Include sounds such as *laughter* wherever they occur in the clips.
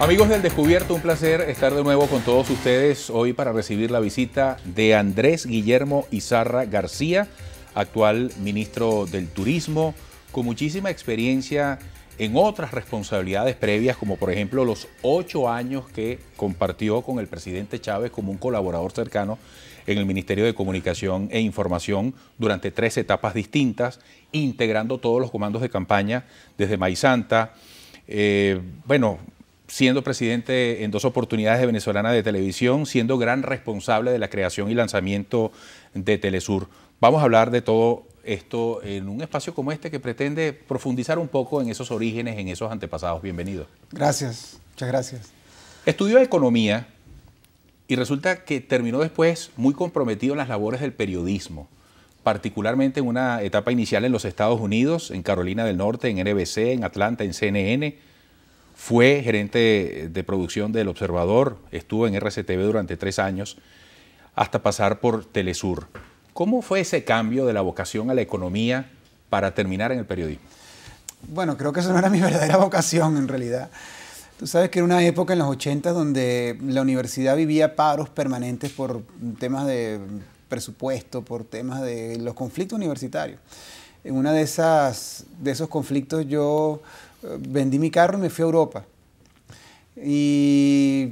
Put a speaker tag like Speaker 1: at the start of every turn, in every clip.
Speaker 1: Amigos del Descubierto, un placer estar de nuevo con todos ustedes hoy para recibir la visita de Andrés Guillermo Izarra García, actual ministro del Turismo, con muchísima experiencia en otras responsabilidades previas, como por ejemplo los ocho años que compartió con el presidente Chávez como un colaborador cercano en el Ministerio de Comunicación e Información durante tres etapas distintas, integrando todos los comandos de campaña desde Maizanta. Eh, bueno, siendo presidente en dos oportunidades de Venezolana de Televisión, siendo gran responsable de la creación y lanzamiento de Telesur. Vamos a hablar de todo esto en un espacio como este que pretende profundizar un poco en esos orígenes, en esos antepasados. Bienvenido.
Speaker 2: Gracias, muchas gracias.
Speaker 1: Estudió economía y resulta que terminó después muy comprometido en las labores del periodismo, particularmente en una etapa inicial en los Estados Unidos, en Carolina del Norte, en NBC, en Atlanta, en CNN fue gerente de producción del Observador, estuvo en RCTV durante tres años, hasta pasar por Telesur. ¿Cómo fue ese cambio de la vocación a la economía para terminar en el periodismo?
Speaker 2: Bueno, creo que eso no era mi *laughs* verdadera vocación en realidad. Tú sabes que era una época en los 80 donde la universidad vivía paros permanentes por temas de presupuesto, por temas de los conflictos universitarios. En una de esas de esos conflictos yo vendí mi carro y me fui a Europa. Y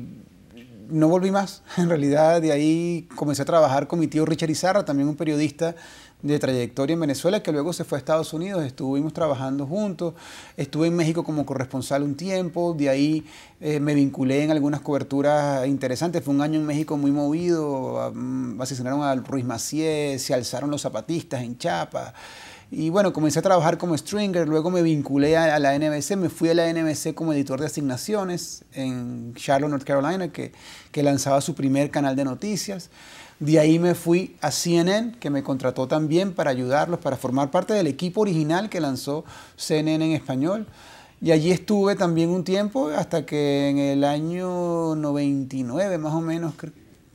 Speaker 2: no volví más. *laughs* En realidad, de ahí comencé a trabajar con mi tío Richard Izarra, también un periodista de trayectoria en Venezuela, que luego se fue a Estados Unidos, estuvimos trabajando juntos, estuve en México como corresponsal un tiempo, de ahí eh, me vinculé en algunas coberturas interesantes, fue un año en México muy movido, asesinaron a mm, Ruiz Macié, se alzaron los zapatistas en Chiapas, y bueno, comencé a trabajar como stringer, luego me vinculé a, la NBC, me fui a la NBC como editor de asignaciones en Charlotte, North Carolina, que, lanzaba su primer canal de noticias. De ahí me fui a CNN, que me contrató también para ayudarlos, para formar parte del equipo original que lanzó CNN en español. Y allí estuve también un tiempo hasta que en el año 99, más o menos,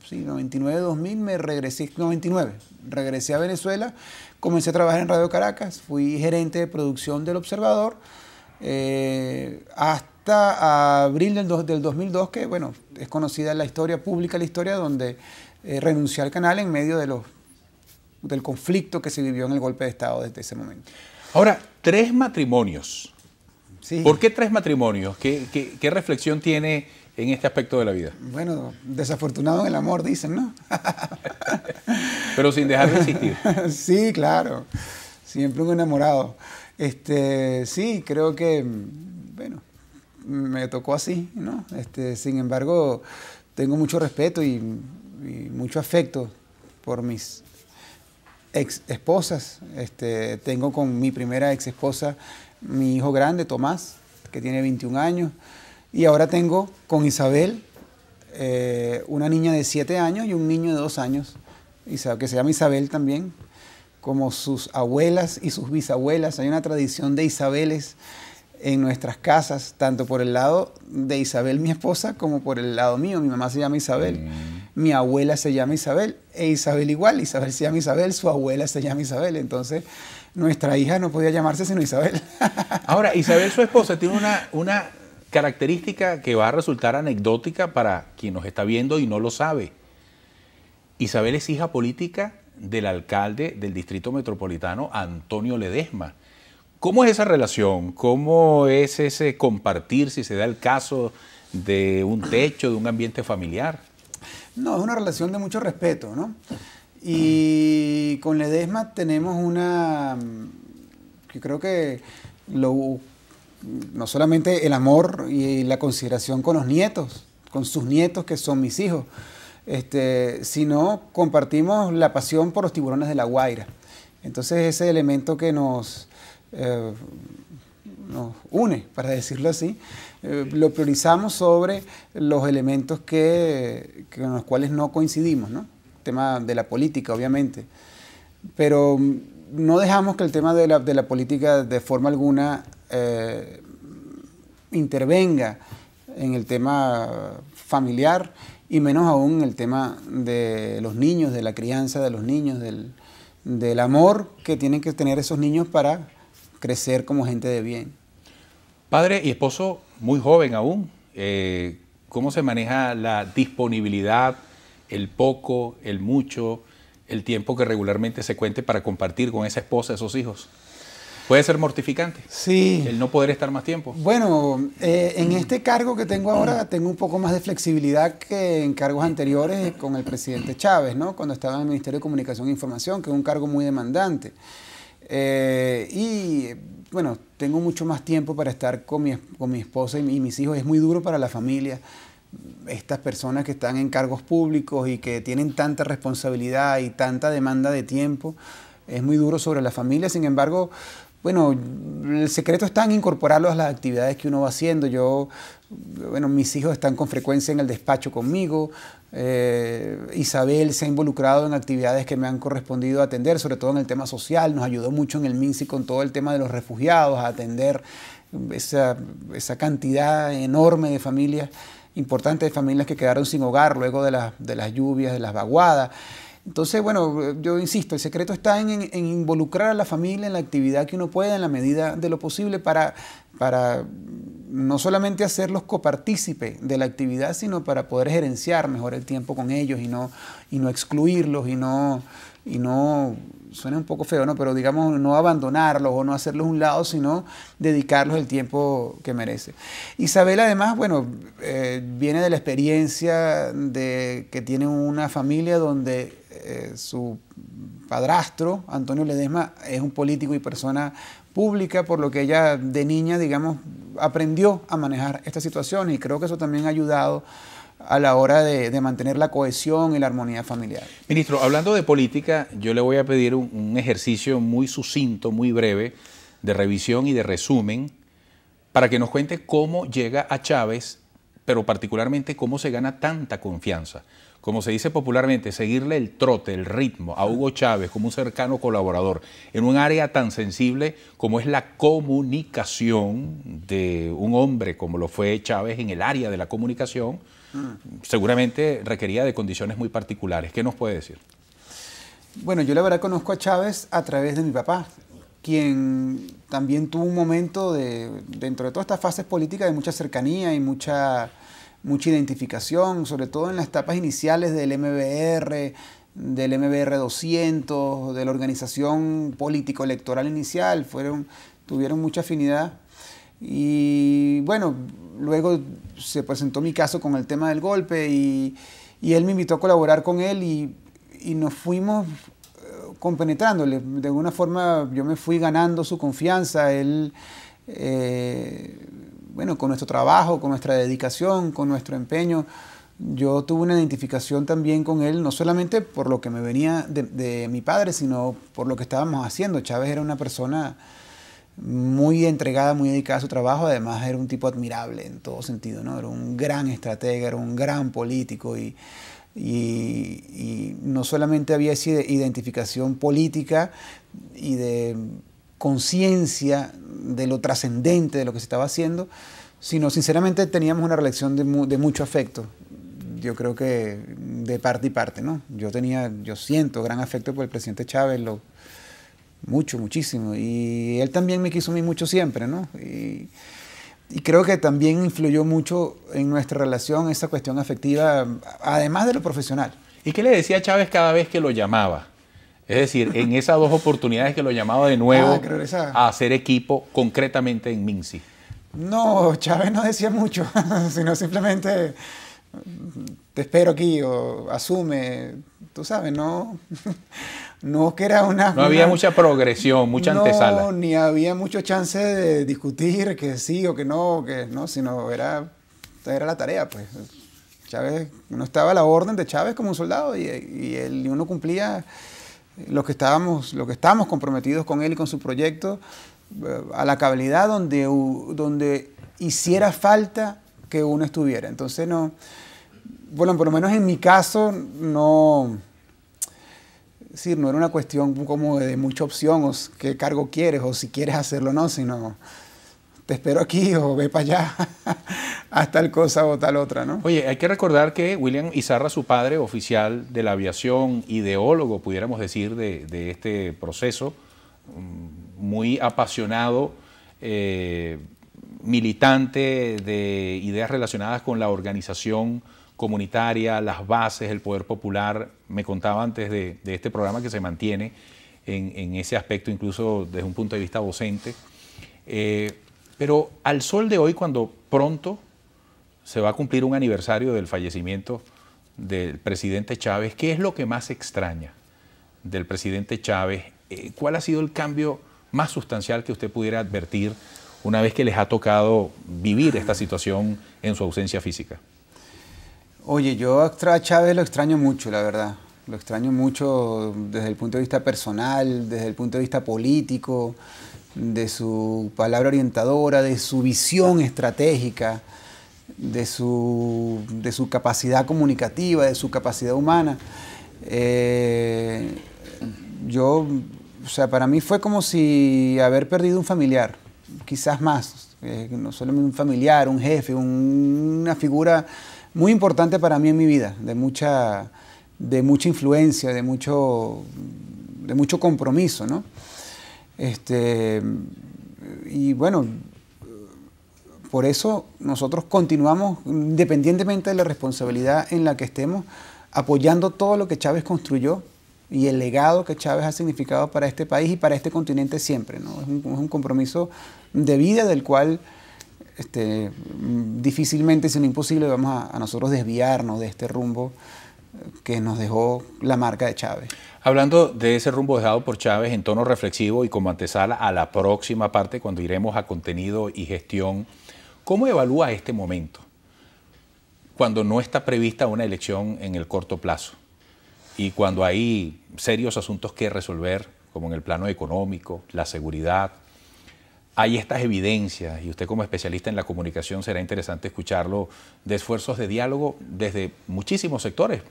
Speaker 2: sí, 99-2000, me regresé, 99, regresé a Venezuela, comencé a trabajar en Radio Caracas, fui gerente de producción del Observador eh, hasta abril del, del, 2002, que bueno, es conocida en la historia pública, la historia donde eh, renuncié al canal en medio de los, del conflicto que se vivió en el golpe de
Speaker 1: Estado desde ese momento. Ahora, tres matrimonios. ¿Por qué tres matrimonios? qué reflexión tiene en este aspecto de la vida?
Speaker 2: Bueno, desafortunado en el amor, dicen, ¿no? *laughs*
Speaker 1: Pero sin dejar de existir.
Speaker 2: *laughs* sí, claro. Siempre un enamorado. Este, sí, creo que, bueno, me tocó así, ¿no? Este, sin embargo, tengo mucho respeto y, mucho afecto por mis ex esposas. Este, tengo con mi primera ex esposa mi hijo grande, Tomás, que tiene 21 años. Y ahora tengo con Isabel eh, una niña de siete años y un niño de dos años, que se llama Isabel también, como sus abuelas y sus bisabuelas. Hay una tradición de Isabeles en nuestras casas, tanto por el lado de Isabel, mi esposa, como por el lado mío. Mi mamá se llama Isabel, mm. mi abuela se llama Isabel, e Isabel igual, Isabel se llama Isabel, su abuela se llama Isabel. Entonces, nuestra hija no podía llamarse sino Isabel.
Speaker 1: *laughs* Ahora, Isabel, su esposa, tiene una, una Característica que va a resultar anecdótica para quien nos está viendo y no lo sabe. Isabel es hija política del alcalde del Distrito Metropolitano, Antonio Ledesma. ¿Cómo es esa relación? ¿Cómo es ese compartir, si se da el caso, de un techo, de un ambiente familiar?
Speaker 2: No, es una relación de mucho respeto, ¿no? Y con Ledesma tenemos una, yo mm, creo que lo no solamente el amor y la consideración con los nietos, con sus nietos que son mis hijos, este, sino compartimos la pasión por los tiburones de la Guaira. Entonces ese elemento que nos, eh, nos une, para decirlo así, eh, lo priorizamos sobre los elementos que, con los cuales no coincidimos, ¿no? tema de la política, obviamente. Pero mm, no dejamos que el tema de la, de la política de forma alguna eh, intervenga en el tema familiar y menos aún en el tema de los niños, de la crianza de los niños, del, amor que tienen que tener esos niños para crecer como gente de bien.
Speaker 1: Padre y esposo muy joven aún, eh, ¿cómo se maneja la disponibilidad, el poco, el mucho, el tiempo que regularmente se cuente para compartir con esa esposa, esos hijos? Puede ser mortificante. Sí. El no poder estar más tiempo. Bueno,
Speaker 2: eh, en este cargo que tengo ahora tengo un poco más de flexibilidad que en cargos anteriores con el presidente Chávez, ¿no? Cuando estaba en el Ministerio de Comunicación e Información, que es un cargo muy demandante. Eh, y bueno, tengo mucho más tiempo para estar con mi, con mi esposa y, y mis hijos. Es muy duro para la familia estas personas que están en cargos públicos y que tienen tanta responsabilidad y tanta demanda de tiempo. Es muy duro sobre la familia, sin embargo, bueno, el secreto está en incorporarlo a las actividades que uno va haciendo. Yo, bueno, mis hijos están con frecuencia en el despacho conmigo. Eh, Isabel se ha involucrado en actividades que me han correspondido atender, sobre todo en el tema social. Nos ayudó mucho en el MINSI con todo el tema de los refugiados, a atender esa, cantidad enorme de familias, importantes de familias que quedaron sin hogar luego de, de las lluvias, de las vaguadas. Entonces, bueno, yo insisto, el secreto está en, involucrar a la familia en la actividad que uno pueda en la medida de lo posible para, para no solamente hacerlos copartícipes de la actividad, sino para poder gerenciar mejor el tiempo con ellos y no, y no excluirlos y no, y no, suena un poco feo, ¿no? Pero digamos, no abandonarlos o no hacerlos un lado, sino dedicarlos el tiempo que merece. Isabel además, bueno, eh, viene de la experiencia de que tiene una familia donde eh, su padrastro, Antonio Ledesma, es un político y persona pública, por lo que ella de niña, digamos, aprendió a manejar esta situación y creo que eso también ha ayudado a la hora de, mantener la cohesión y la armonía familiar.
Speaker 1: Ministro, hablando de política, yo le voy a pedir un ejercicio muy sucinto, muy breve, de revisión y de resumen, para que nos cuente cómo llega a Chávez, pero particularmente cómo se gana tanta confianza como se dice popularmente, seguirle el trote, el ritmo a Hugo Chávez como un cercano colaborador en un área tan sensible como es la comunicación de un hombre como lo fue Chávez en el área de la comunicación, seguramente requería de condiciones muy particulares. ¿Qué nos puede decir?
Speaker 2: Bueno, yo la verdad conozco a Chávez a través de mi papá, quien también tuvo un momento de, dentro de todas estas fases políticas de mucha cercanía y mucha mucha identificación, sobre todo en las etapas iniciales del MBR, del MBR 200, de la organización político-electoral inicial, fueron, tuvieron mucha afinidad. Y bueno, luego se presentó mi caso con el tema del golpe y, él me invitó a colaborar con él y, nos fuimos eh, compenetrándole. De alguna forma yo me fui ganando su confianza, él eh, bueno, con nuestro trabajo, con nuestra dedicación, con nuestro empeño, yo tuve una identificación también con él, no solamente por lo que me venía de, mi padre, sino por lo que estábamos haciendo. Chávez era una persona muy entregada, muy dedicada a su trabajo, además era un tipo admirable en todo sentido, ¿no? Era un gran estratega, era un gran político y, y no solamente había esa identificación política y de conciencia de lo trascendente de lo que se estaba haciendo, sino sinceramente teníamos una relación de, mucho afecto. Yo creo que de parte y parte, ¿no? Yo tenía, yo siento gran afecto por el presidente Chávez, lo, mucho, muchísimo. Y él también me quiso mí mucho siempre, ¿no? Y, y creo que también influyó mucho en nuestra relación esa cuestión afectiva, además de lo profesional.
Speaker 1: ¿Y qué le decía Chávez cada vez que lo llamaba? Es decir, en esas dos oportunidades que lo llamaba de nuevo ah, a hacer equipo concretamente en Minsi.
Speaker 2: No, Chávez no decía mucho, *laughs* sino simplemente te espero aquí o asume, tú sabes, no, *laughs* no que era una... No había mucha
Speaker 1: progresión, mucha antesala. No,
Speaker 2: ni había mucho chance de discutir que sí o que no, que no, sino era, era la tarea, pues. Chávez, no estaba a la orden de Chávez como un soldado y, él, y uno cumplía los que estábamos, lo que estábamos comprometidos con él y con su proyecto eh, a la cabalidad donde, hiciera falta que uno estuviera. Entonces no, bueno, por lo menos en mi caso no, decir, no era una cuestión como de mucha opción o qué cargo quieres o si quieres hacerlo o no, sino te espero aquí o ve para allá *laughs* hasta tal cosa o tal otra,
Speaker 1: ¿no? Oye, hay que recordar que William Izarra, su padre, oficial de la aviación, ideólogo, pudiéramos decir, de, este proceso, mm, muy apasionado, eh, militante de ideas relacionadas con la organización comunitaria, las bases, el poder popular, me contaba antes de, este programa que se mantiene en, ese aspecto, incluso desde un punto de vista docente. Eh, pero al sol de hoy, cuando pronto se va a cumplir un aniversario del fallecimiento del presidente Chávez, ¿qué es lo que más extraña del presidente Chávez? Eh, ¿Cuál ha sido el cambio más sustancial que usted pudiera advertir una vez que les ha tocado vivir esta situación en su ausencia física?
Speaker 2: Oye, yo a Chávez lo extraño mucho, la verdad. Lo extraño mucho desde el punto de vista personal, desde el punto de vista político de su palabra orientadora, de su visión estratégica, de su, de su capacidad comunicativa, de su capacidad humana. Eh, yo, o sea, para mí fue como si haber perdido un familiar, quizás más, eh, no solamente un familiar, un jefe, una figura muy importante para mí en mi vida, de mucha, de mucha influencia, de mucho, de mucho compromiso, ¿no? Este, y bueno, por eso nosotros continuamos, independientemente de la responsabilidad en la que estemos, apoyando todo lo que Chávez construyó y el legado que Chávez ha significado para este país y para este continente siempre. ¿no? Es, un, compromiso de vida del cual este, difícilmente, sino imposible, vamos a nosotros desviarnos de este rumbo que nos dejó la marca de Chávez.
Speaker 1: Hablando de ese rumbo dejado por Chávez en tono reflexivo y como antesala a la próxima parte, cuando iremos a contenido y gestión, ¿cómo evalúa este momento cuando no está prevista una elección en el corto plazo y cuando hay serios asuntos que resolver, como en el plano económico, la seguridad? Hay estas evidencias, y usted como especialista en la comunicación será interesante escucharlo, de esfuerzos de diálogo desde muchísimos sectores,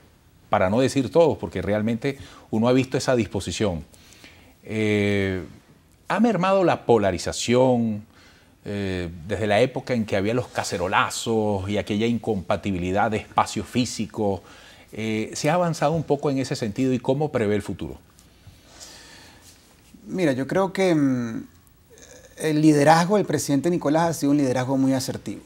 Speaker 1: para no decir todos, porque realmente uno ha visto esa disposición. Eh, ha mermado la polarización eh, desde la época en que había los cacerolazos y aquella incompatibilidad de espacio físico. Eh, ¿Se ha avanzado un poco en ese sentido y cómo prevé el futuro? Mira, yo creo
Speaker 2: que mm, el liderazgo del presidente Nicolás ha sido un liderazgo muy asertivo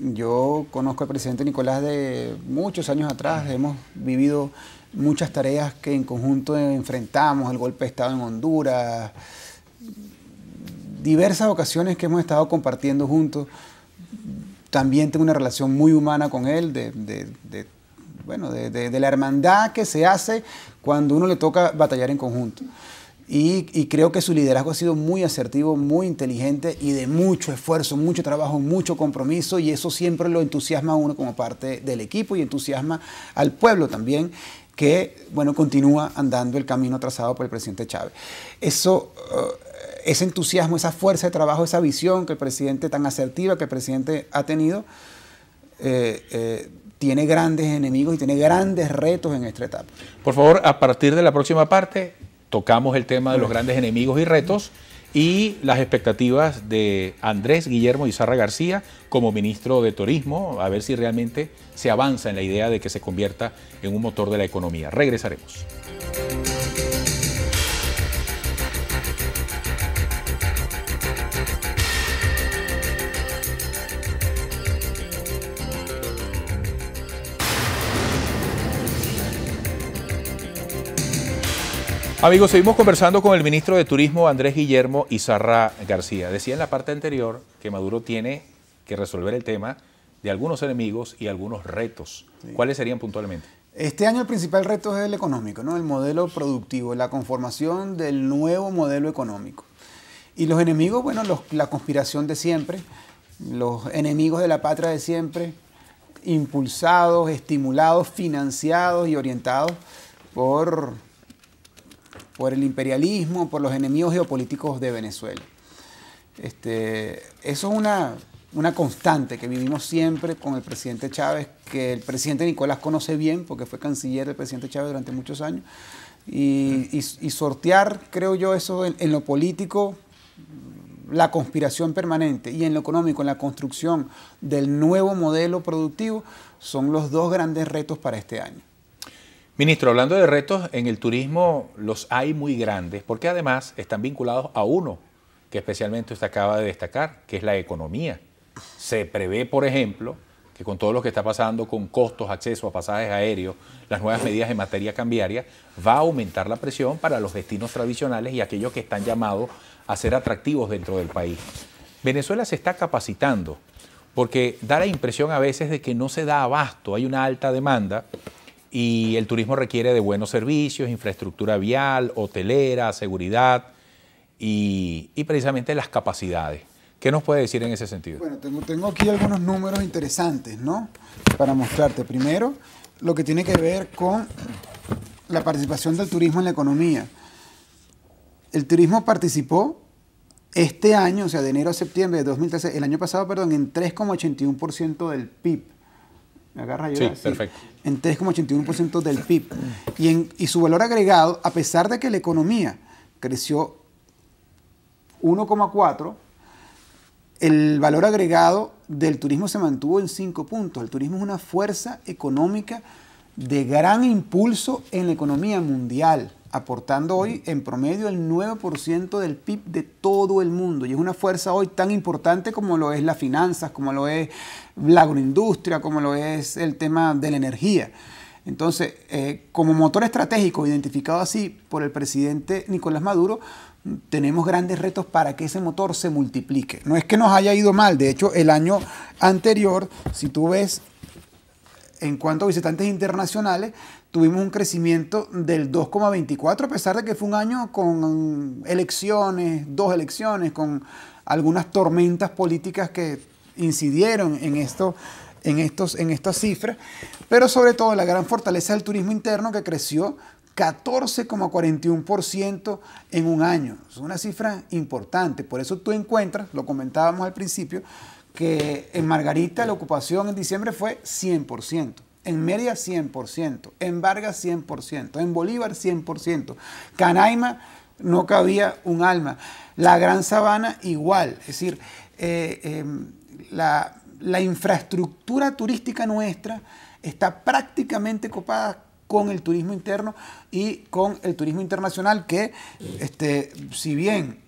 Speaker 2: yo conozco al presidente Nicolás de muchos años atrás, hemos vivido muchas tareas que en conjunto enfrentamos, el golpe de Estado en Honduras, diversas ocasiones que hemos estado compartiendo juntos. También tengo una relación muy humana con él, de, bueno, de, la hermandad que se hace cuando uno le toca batallar en conjunto. Y, creo que su liderazgo ha sido muy asertivo, muy inteligente y de mucho esfuerzo, mucho trabajo, mucho compromiso y eso siempre lo entusiasma a uno como parte del equipo y entusiasma al pueblo también que, bueno, continúa andando el camino trazado por el presidente Chávez. Eso, eh, ese entusiasmo, esa fuerza de trabajo, esa visión que el presidente, tan asertiva que el presidente ha tenido, eh, eh, tiene grandes enemigos y tiene grandes retos en esta etapa.
Speaker 1: Por favor, a partir de la próxima parte, tocamos el tema de los grandes enemigos y retos y las expectativas de Andrés Guillermo Izarra García como ministro de Turismo, a ver si realmente se avanza en la idea de que se convierta en un motor de la economía. Regresaremos. Amigos, seguimos conversando con el ministro de Turismo, Andrés Guillermo Izarra García. Decía en la parte anterior que Maduro tiene que resolver el tema de algunos enemigos y algunos retos. ¿Cuáles serían puntualmente?
Speaker 2: Este año el principal reto es el económico, ¿no? el modelo productivo, la conformación del nuevo modelo económico. Y los enemigos, bueno, la conspiración de siempre, los enemigos de la patria de siempre, impulsados, estimulados, financiados y orientados por por el imperialismo, por los enemigos geopolíticos de Venezuela. Este, eso es una, constante que vivimos siempre con el presidente Chávez, que el presidente Nicolás conoce bien, porque fue canciller del presidente Chávez durante muchos años, y, sortear, creo yo, eso en, lo político, la conspiración permanente, y en lo económico, en la construcción del nuevo modelo productivo, son los dos grandes retos para este
Speaker 1: año. Ministro, hablando de retos en el turismo, los hay muy grandes, porque además están vinculados a uno que especialmente usted acaba de destacar, que es la economía. Se prevé, por ejemplo, que con todo lo que está pasando con costos, acceso a pasajes aéreos, las nuevas medidas en materia cambiaria, va a aumentar la presión para los destinos tradicionales y aquellos que están llamados a ser atractivos dentro del país. Venezuela se está capacitando porque da la impresión a veces de que no se da abasto, hay una alta demanda y el turismo requiere de buenos servicios, infraestructura vial, hotelera, seguridad y, precisamente las capacidades. ¿Qué nos puede decir en ese sentido?
Speaker 2: Bueno, tengo, tengo, aquí algunos números interesantes, ¿no? Para mostrarte. Primero, lo que tiene que ver con la participación del turismo en la economía. El turismo participó este año, o sea, de enero a septiembre de 2013, el año pasado, perdón, en 3,81% del PIB. ¿Me yo perfecto. En 3,81% del PIB. Y, y su valor agregado, a pesar de que la economía creció 1,4%, el valor agregado del turismo se mantuvo en 5 puntos. El turismo es una fuerza económica de gran impulso en la economía mundial aportando hoy en promedio el 9% del PIB de todo el mundo. Y es una fuerza hoy tan importante como lo es las finanzas, como lo es la agroindustria, como lo es el tema de la energía. Entonces, eh, como motor estratégico identificado así por el presidente Nicolás Maduro, tenemos grandes retos para que ese motor se multiplique. No es que nos haya ido mal, de hecho el año anterior, si tú ves en cuanto a visitantes internacionales, tuvimos un crecimiento del 2,24, a pesar de que fue un año con elecciones, dos elecciones, con algunas tormentas políticas que incidieron en en, estos, en estas cifras, pero sobre todo la gran fortaleza del turismo interno que creció 14,41% en un año. Es una cifra importante, por eso tú encuentras, lo comentábamos al principio, que en Margarita la ocupación en diciembre fue 100%, en Media 100%, en Vargas 100%, en Bolívar 100%, Canaima no cabía un alma, la Gran Sabana igual, es decir, eh, em, la, infraestructura turística nuestra está prácticamente copada con el turismo interno y con el turismo internacional que, este, si bien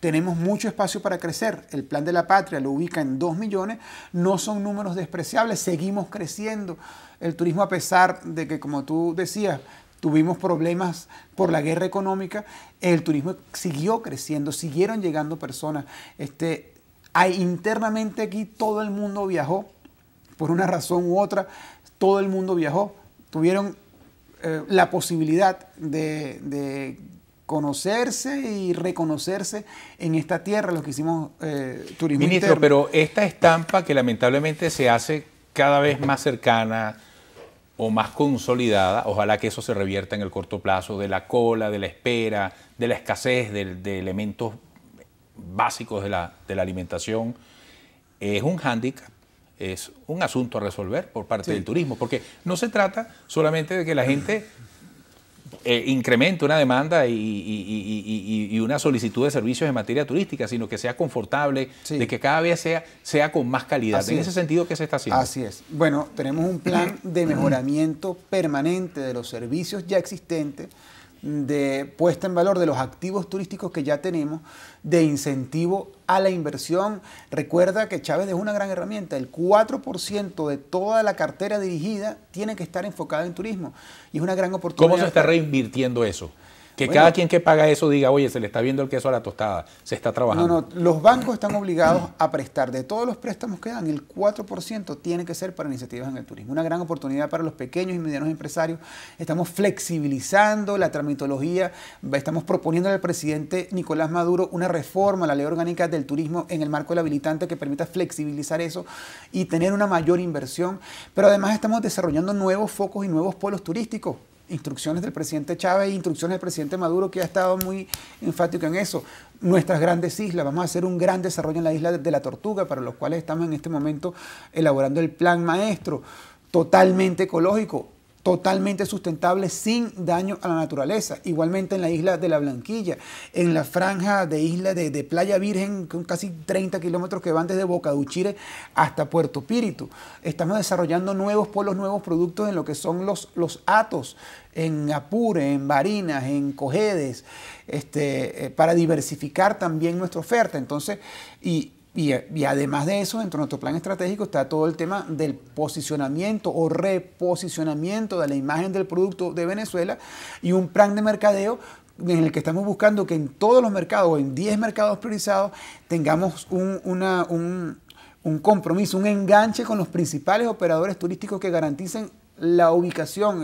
Speaker 2: tenemos mucho espacio para crecer. El plan de la patria lo ubica en 2 millones. No son números despreciables. Seguimos creciendo. El turismo, a pesar de que, como tú decías, tuvimos problemas por la guerra económica, el turismo siguió creciendo, siguieron llegando personas. Este, hay, internamente aquí todo el mundo viajó, por una razón u otra, todo el mundo viajó. Tuvieron eh, la posibilidad de conocerse y reconocerse en esta tierra, los que hicimos eh, turismo. Ministro, pero
Speaker 1: esta estampa que lamentablemente se hace cada vez más cercana o más consolidada, ojalá que eso se revierta en el corto plazo, de la cola, de la espera, de la escasez de, elementos básicos de la, alimentación, es un hándicap es un asunto a resolver por parte del turismo, porque no se trata solamente de que la gente eh, incremente una demanda y, una solicitud de servicios en materia turística, sino que sea confortable, de que cada vez sea, sea con más calidad. en ese sentido, ¿qué se está haciendo? Así es.
Speaker 2: Bueno, tenemos un plan de *clears throat* mejoramiento permanente de los servicios ya existentes de puesta en valor de los activos turísticos que ya tenemos, de incentivo a la inversión. Recuerda que Chávez es una gran herramienta. El 4% de toda la cartera dirigida tiene que estar enfocada en turismo y es una gran oportunidad. ¿Cómo se está
Speaker 1: reinvirtiendo eso? Que cada quien que paga eso diga, oye, se le está viendo el queso a la tostada, se está trabajando. No, no,
Speaker 2: los bancos están obligados a prestar. De todos los préstamos que dan, el 4% tiene que ser para iniciativas en el turismo. Una gran oportunidad para los pequeños y medianos empresarios. Estamos flexibilizando la tramitología, estamos proponiendo al presidente Nicolás Maduro una reforma a la ley orgánica del turismo en el marco del habilitante que permita flexibilizar eso y tener una mayor inversión. Pero además estamos desarrollando nuevos focos y nuevos polos turísticos instrucciones del presidente Chávez e instrucciones del presidente Maduro, que ha estado muy enfático en eso. Nuestras grandes islas, vamos a hacer un gran desarrollo en la isla de la Tortuga, para los cuales estamos en este momento elaborando el plan maestro totalmente ecológico totalmente sustentable sin daño a la naturaleza. Igualmente en la isla de la Blanquilla, en la franja de isla de, Playa Virgen, con casi 30 kilómetros que van desde Boca de Uchire hasta Puerto Píritu. Estamos desarrollando nuevos polos, nuevos productos en lo que son los, los atos, en Apure, en Barinas, en Cojedes, este, eh, para diversificar también nuestra oferta. Entonces, y, y, además de eso, dentro de nuestro plan estratégico está todo el tema del posicionamiento o reposicionamiento de la imagen del producto de Venezuela y un plan de mercadeo en el que estamos buscando que en todos los mercados o en 10 mercados priorizados tengamos un, un, compromiso, un enganche con los principales operadores turísticos que garanticen la ubicación,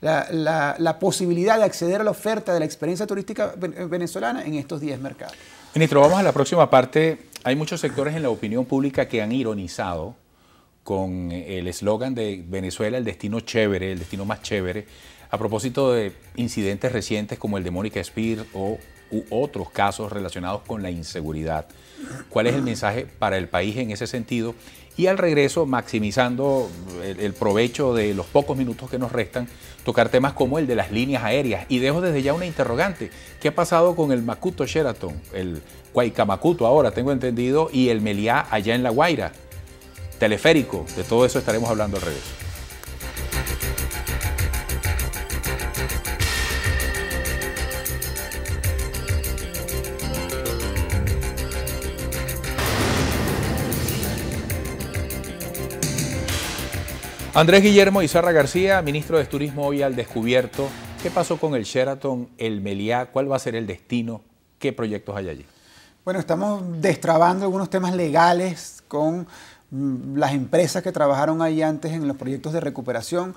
Speaker 2: la, la, posibilidad de acceder a la oferta de la experiencia turística eh, venezolana en estos 10 mercados.
Speaker 1: Ministro, vamos a la próxima parte hay muchos sectores en la opinión pública que han ironizado con el eslogan de Venezuela, el destino chévere, el destino más chévere, a propósito de incidentes recientes como el de Mónica Spears o otros casos relacionados con la inseguridad. ¿Cuál es el mensaje para el país en ese sentido? y al regreso, maximizando el, provecho de los pocos minutos que nos restan, tocar temas como el de las líneas aéreas. Y dejo desde ya una interrogante, ¿qué ha pasado con el Macuto Sheraton, el Guaycamacuto ahora, tengo entendido, y el Meliá allá en La Guaira? Teleférico, de todo eso estaremos hablando al regreso. Andrés Guillermo Izarra García, ministro de Turismo, hoy al descubierto. ¿Qué pasó con el Sheraton, el Meliá? ¿Cuál va a ser el destino? ¿Qué proyectos hay allí?
Speaker 2: Bueno, estamos destrabando algunos temas legales con mm, las empresas que trabajaron ahí antes en los proyectos de recuperación.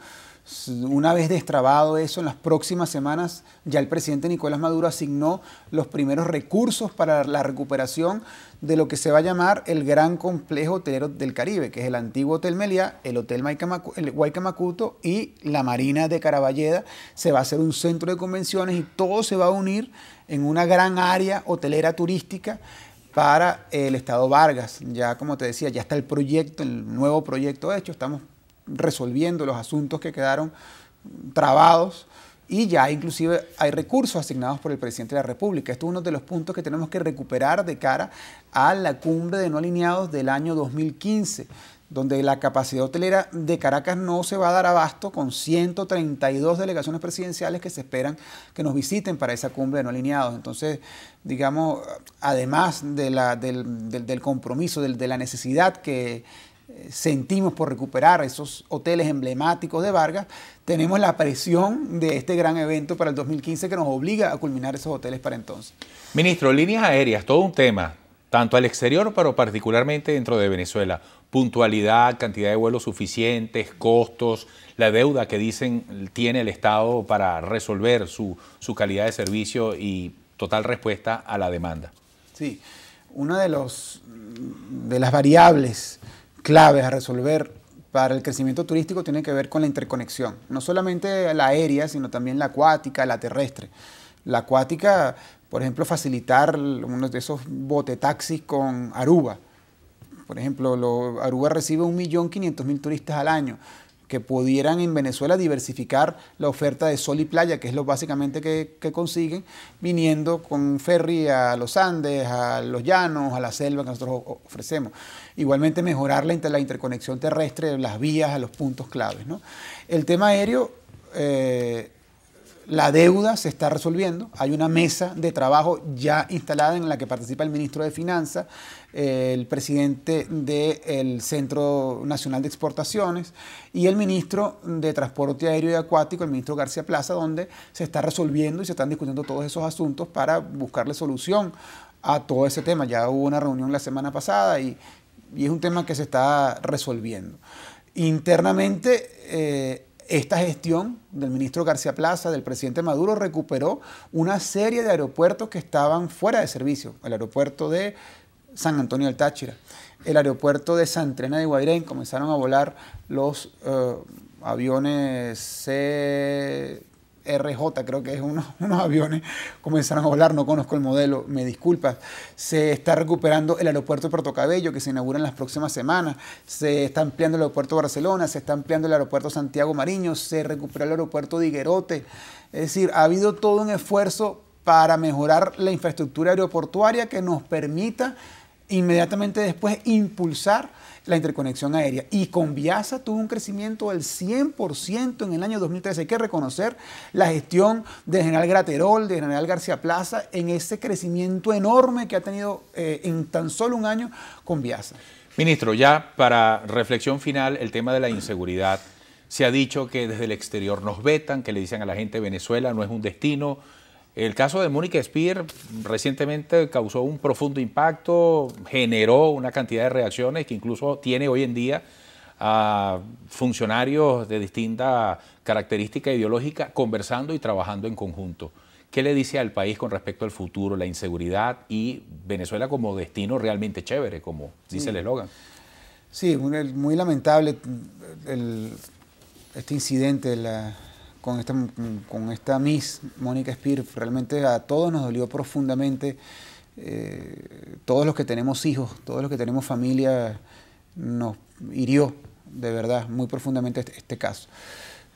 Speaker 2: Una vez destrabado eso, en las próximas semanas ya el presidente Nicolás Maduro asignó los primeros recursos para la recuperación de lo que se va a llamar el Gran Complejo Hotelero del Caribe, que es el antiguo Hotel Meliá, el Hotel Guaycamacuto y la Marina de Caraballeda. Se va a hacer un centro de convenciones y todo se va a unir en una gran área hotelera turística para el Estado Vargas. Ya como te decía, ya está el proyecto, el nuevo proyecto hecho, estamos resolviendo los asuntos que quedaron trabados y ya inclusive hay recursos asignados por el presidente de la República. Esto es uno de los puntos que tenemos que recuperar de cara a la cumbre de no alineados del año 2015 donde la capacidad hotelera de Caracas no se va a dar abasto con 132 delegaciones presidenciales que se esperan que nos visiten para esa cumbre de no alineados. Entonces, digamos, además del, compromiso, de la necesidad que sentimos por recuperar esos hoteles emblemáticos de Vargas, tenemos la presión de este gran evento para el 2015 que nos obliga a culminar esos hoteles para entonces.
Speaker 1: Ministro, líneas aéreas, todo un tema, tanto al exterior, pero particularmente dentro de Venezuela. Puntualidad, cantidad de vuelos suficientes, costos, la deuda que dicen tiene el Estado para resolver su, calidad de servicio y total respuesta a la demanda.
Speaker 2: Sí, una de, los, de las variables claves a resolver para el crecimiento turístico tienen que ver con la interconexión, no solamente la aérea, sino también la acuática, la terrestre. La acuática, por ejemplo, facilitar uno de esos botetaxis con Aruba. Por ejemplo, Aruba recibe 1.500.000 turistas al año que pudieran en Venezuela diversificar la oferta de sol y playa, que es lo básicamente que, consiguen, viniendo con ferry a los Andes, a los llanos, a la selva que nosotros ofrecemos. Igualmente mejorar la, interconexión terrestre, las vías a los puntos claves. El tema aéreo... Eh, la deuda se está resolviendo. Hay una mesa de trabajo ya instalada en la que participa el ministro de Finanzas, el presidente del Centro Nacional de Exportaciones y el ministro de Transporte Aéreo y Acuático, el ministro García Plaza, donde se está resolviendo y se están discutiendo todos esos asuntos para buscarle solución a todo ese tema. Ya hubo una reunión la semana pasada y, es un tema que se está resolviendo. Internamente... Eh, esta gestión del ministro García Plaza, del presidente Maduro, recuperó una serie de aeropuertos que estaban fuera de servicio. El aeropuerto de San Antonio del Táchira, el aeropuerto de Santrena de Guairén, comenzaron a volar los eh, aviones C RJ, creo que es unos, *laughs* unos aviones, comenzaron a volar, no conozco el modelo, me disculpas. Se está recuperando el aeropuerto de Puerto Cabello, que se inaugura en las próximas semanas. Se está ampliando el aeropuerto de Barcelona, se está ampliando el aeropuerto Santiago Mariño, se recupera el aeropuerto de Higuerote. Es decir, ha habido todo un esfuerzo para mejorar la infraestructura aeroportuaria que nos permita inmediatamente después impulsar la interconexión aérea. Y con Conviasa tuvo un crecimiento del 100% en el año 2013. Hay que reconocer la gestión del general Graterol, del general García Plaza, en ese crecimiento enorme que ha tenido eh, en tan solo un año con Conviasa.
Speaker 1: Ministro, ya para reflexión final, el tema de la inseguridad. Se ha dicho que desde el exterior nos vetan, que le dicen a la gente Venezuela no es un destino, el caso de Mónica Spear recientemente causó un profundo impacto, generó una cantidad de reacciones que incluso tiene hoy en día a funcionarios de distinta característica ideológica conversando y trabajando en conjunto. ¿Qué le dice al país con respecto al futuro, la inseguridad y Venezuela como destino realmente chévere, como dice el mm. eslogan?
Speaker 2: Sí, muy, lamentable este incidente, la, con esta, con esta Miss Mónica Spear, realmente a todos nos dolió profundamente. Eh, todos los que tenemos hijos, todos los que tenemos familia, nos hirió de verdad muy profundamente este, este caso.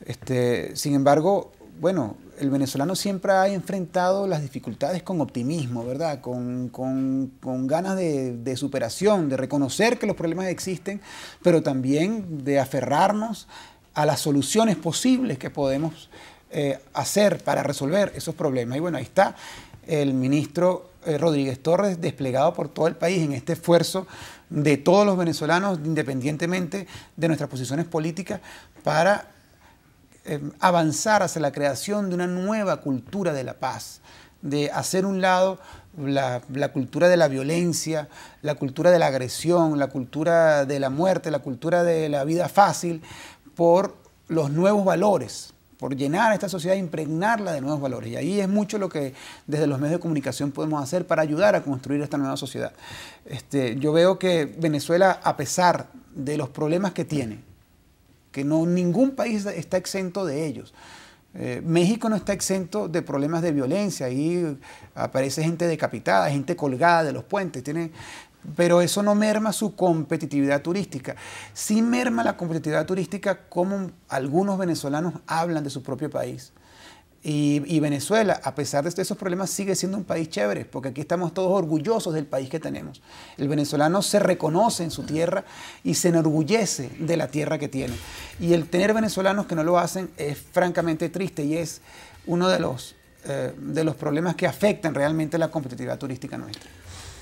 Speaker 2: Este, sin embargo, bueno, el venezolano siempre ha enfrentado las dificultades con optimismo, ¿verdad? Con, ganas de, de, superación, de reconocer que los problemas existen, pero también de aferrarnos a las soluciones posibles que podemos eh, hacer para resolver esos problemas. Y bueno, ahí está el ministro eh, Rodríguez Torres desplegado por todo el país en este esfuerzo de todos los venezolanos, independientemente de nuestras posiciones políticas, para eh, avanzar hacia la creación de una nueva cultura de la paz, de hacer un lado la, cultura de la violencia, la cultura de la agresión, la cultura de la muerte, la cultura de la vida fácil, por los nuevos valores, por llenar a esta sociedad, impregnarla de nuevos valores. Y ahí es mucho lo que desde los medios de comunicación podemos hacer para ayudar a construir esta nueva sociedad. Este, yo veo que Venezuela, a pesar de los problemas que tiene, que no, ningún país está exento de ellos, eh, México no está exento de problemas de violencia, ahí aparece gente decapitada, gente colgada de los puentes, tiene pero eso no merma su competitividad turística. Sí merma la competitividad turística como algunos venezolanos hablan de su propio país. Y, Venezuela, a pesar de esos problemas, sigue siendo un país chévere, porque aquí estamos todos orgullosos del país que tenemos. El venezolano se reconoce en su tierra y se enorgullece de la tierra que tiene. Y el tener venezolanos que no lo hacen es francamente triste y es uno de los, eh, de los problemas que afectan realmente la competitividad turística nuestra.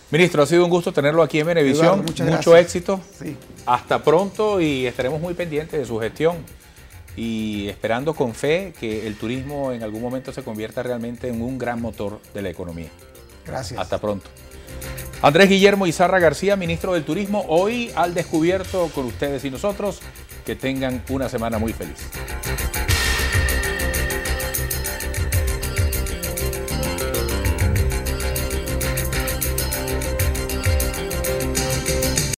Speaker 1: Ministro, ha sido un gusto tenerlo aquí en Venevisión. Mucho éxito. Hasta pronto y estaremos muy pendientes de su gestión y esperando con fe que el turismo en algún momento se convierta realmente en un gran motor de la economía. Gracias. Hasta pronto. Andrés Guillermo Izarra García, ministro del Turismo, hoy al descubierto con ustedes y nosotros. Que tengan una semana muy feliz.